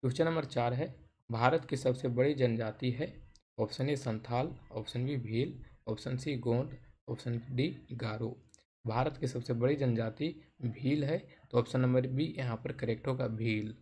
question number चार है भारत की सबसे बड़ी जनजाति है option A Santhal option B Bhil option C Gond option D Garo Bharat की सबसे बड़ी जनजाति भील है तो ऑप्शन नंबर बी यहाँ पर करेक्ट होगा भील